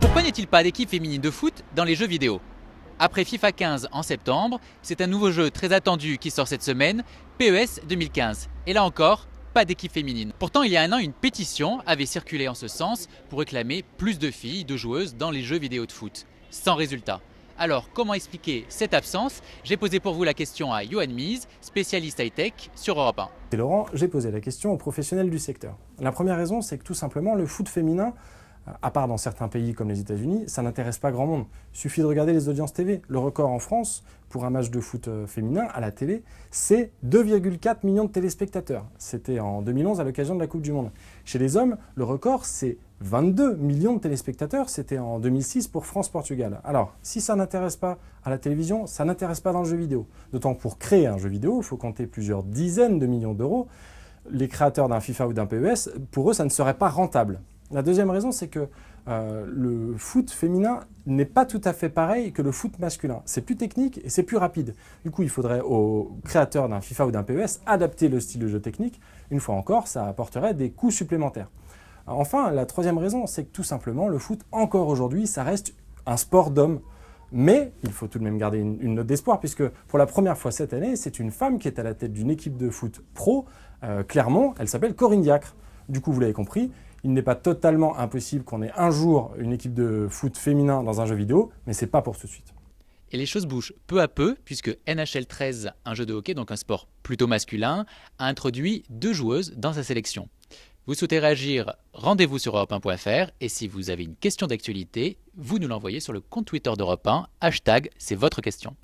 Pourquoi n'y a-t-il pas d'équipe féminine de foot dans les jeux vidéo Après FIFA 15 en septembre, c'est un nouveau jeu très attendu qui sort cette semaine, PES 2015. Et là encore, pas d'équipe féminine. Pourtant, il y a un an, une pétition avait circulé en ce sens pour réclamer plus de filles, de joueuses dans les jeux vidéo de foot. Sans résultat. Alors, comment expliquer cette absence J'ai posé pour vous la question à Johan Mies, spécialiste high-tech sur Europe 1. Laurent, j'ai posé la question aux professionnels du secteur. La première raison, c'est que tout simplement, le foot féminin à part dans certains pays comme les États-Unis, ça n'intéresse pas grand monde. Il suffit de regarder les audiences TV. Le record en France pour un match de foot euh, féminin à la télé, c'est 2,4 millions de téléspectateurs. C'était en 2011 à l'occasion de la Coupe du Monde. Chez les hommes, le record, c'est 22 millions de téléspectateurs. C'était en 2006 pour France-Portugal. Alors, si ça n'intéresse pas à la télévision, ça n'intéresse pas dans le jeu vidéo. D'autant pour créer un jeu vidéo, il faut compter plusieurs dizaines de millions d'euros. Les créateurs d'un FIFA ou d'un PES, pour eux, ça ne serait pas rentable. La deuxième raison, c'est que euh, le foot féminin n'est pas tout à fait pareil que le foot masculin. C'est plus technique et c'est plus rapide. Du coup, il faudrait aux créateurs d'un FIFA ou d'un PES adapter le style de jeu technique. Une fois encore, ça apporterait des coûts supplémentaires. Enfin, la troisième raison, c'est que tout simplement, le foot, encore aujourd'hui, ça reste un sport d'homme. Mais il faut tout de même garder une, note d'espoir, puisque pour la première fois cette année, c'est une femme qui est à la tête d'une équipe de foot pro, euh, Clairement, elle s'appelle Corinne Diacre. Du coup, vous l'avez compris, il n'est pas totalement impossible qu'on ait un jour une équipe de foot féminin dans un jeu vidéo, mais c'est pas pour tout de suite. Et les choses bougent peu à peu, puisque NHL 13, un jeu de hockey, donc un sport plutôt masculin, a introduit deux joueuses dans sa sélection. Vous souhaitez réagir, rendez-vous sur europe1.fr et si vous avez une question d'actualité, vous nous l'envoyez sur le compte Twitter d'Europe 1, hashtag c'est votre question.